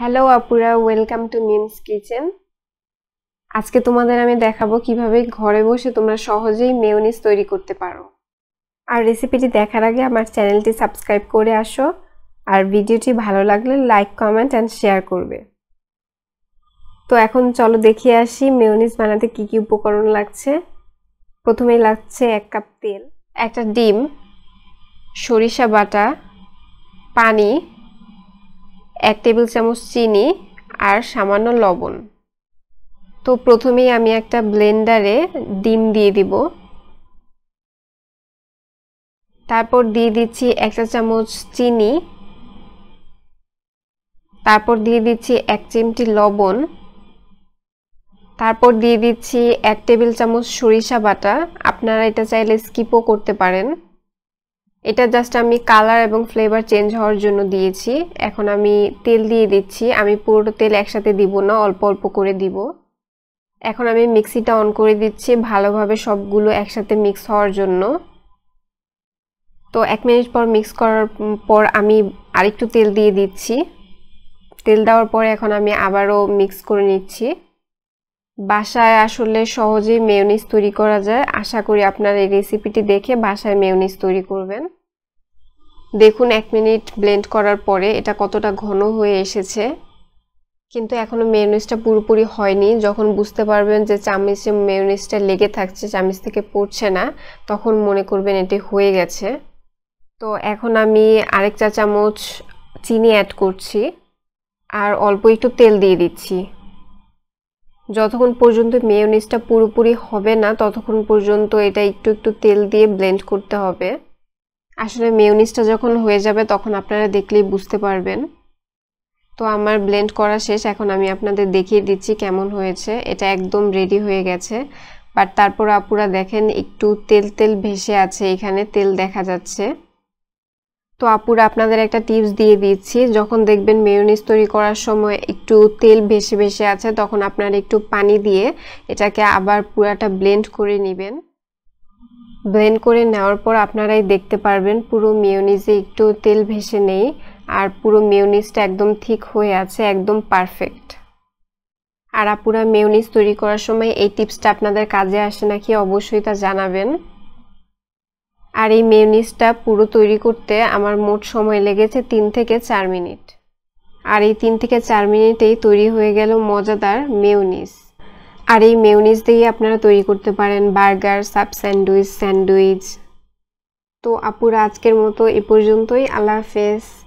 hello আপুরা welcome to memes kitchen আজকে তোমাদের আমি দেখাবো কিভাবে ঘরে বসে তোমরা সহজেই মেয়নিস তৈরি করতে পারো আর রেসিপিটি দেখার আগে আমার চ্যানেলটি সাবস্ক্রাইব করে আসো আর ভিডিওটি ভালো লাগলে লাইক কমেন্ট অ্যান্ড শেয়ার করবে তো এখন চলো দেখিয়ে আসি মেয়নিস বানাতে কি কি উপকরণ লাগছে প্রথমে লাগছে এক কাপ তেল একটা ডিম সরিষা বাটা পানি এক টেবিল চামচ চিনি আর সামান্য লবণ তো প্রথমেই আমি একটা ব্লেন্ডারে ডিম দিয়ে দিব তারপর দিয়ে দিচ্ছি এক চা চামচ চিনি তারপর দিয়ে দিচ্ছি এক চিমটি লবণ তারপর দিয়ে দিচ্ছি এক টেবিল চামচ সরিষা বাটা আপনারা এটা চাইলে স্কিপও করতে পারেন এটা জাস্ট আমি কালার এবং ফ্লেভার চেঞ্জ হওয়ার জন্য দিয়েছি এখন আমি তেল দিয়ে দিচ্ছি আমি পুরো তেল একসাথে দিব না অল্প অল্প করে দিব এখন আমি মিক্সিটা অন করে দিচ্ছি ভালোভাবে সবগুলো একসাথে মিক্স হওয়ার জন্য তো এক মিনিট পর মিক্স করার পর আমি আরেকটু তেল দিয়ে দিচ্ছি তেল দেওয়ার পরে এখন আমি আবারও মিক্স করে নিচ্ছি বাসায় আসলে সহজেই মেয়নিস তৈরি করা যায় আশা করি আপনার এই রেসিপিটি দেখে বাসায় মেয়নিস তৈরি করবেন দেখুন এক মিনিট ব্লেন্ড করার পরে এটা কতটা ঘন হয়ে এসেছে কিন্তু এখনও মেয়নিজটা পুরোপুরি হয়নি যখন বুঝতে পারবেন যে চামিচে মেয়নিজটা লেগে থাকছে চামিচ থেকে পড়ছে না তখন মনে করবেন এটি হয়ে গেছে তো এখন আমি আরেক চা চামচ চিনি অ্যাড করছি আর অল্প একটু তেল দিয়ে দিচ্ছি যতক্ষণ পর্যন্ত মেয়নিজটা পুরোপুরি হবে না ততক্ষণ পর্যন্ত এটা একটু একটু তেল দিয়ে ব্লেন্ড করতে হবে আসলে মেউনিসটা যখন হয়ে যাবে তখন আপনারা দেখলেই বুঝতে পারবেন তো আমার ব্লেন্ড করা শেষ এখন আমি আপনাদের দেখিয়ে দিচ্ছি কেমন হয়েছে এটা একদম রেডি হয়ে গেছে বাট তারপর আপুরা দেখেন একটু তেল তেল ভেসে আছে এখানে তেল দেখা যাচ্ছে তো আপুরা আপনাদের একটা টিপস দিয়ে দিচ্ছি যখন দেখবেন মেয়নিস তৈরি করার সময় একটু তেল ভেসে ভেসে আছে তখন আপনারা একটু পানি দিয়ে এটাকে আবার পুরাটা ব্লেন্ড করে নেবেন ব্লেন্ড করে নেওয়ার পর আপনারাই দেখতে পারবেন পুরো মিউনিজে একটু তেল ভেসে নেই আর পুরো মিউনিজটা একদম ঠিক হয়ে আছে একদম পারফেক্ট আর আপুরা মেউনিজ তৈরি করার সময় এই টিপসটা আপনাদের কাজে আসে নাকি অবশ্যই তা জানাবেন আর এই মেউনিজটা পুরো তৈরি করতে আমার মোট সময় লেগেছে তিন থেকে চার মিনিট আর এই তিন থেকে চার মিনিটেই তৈরি হয়ে গেল মজাদার মেউনিস আর এই মেউনিজ দিয়ে আপনারা তৈরি করতে পারেন বার্গার সাব স্যান্ডউইচ স্যান্ডউইচ তো আপুরা আজকের মতো এ পর্যন্তই আল্লাহ হাফেজ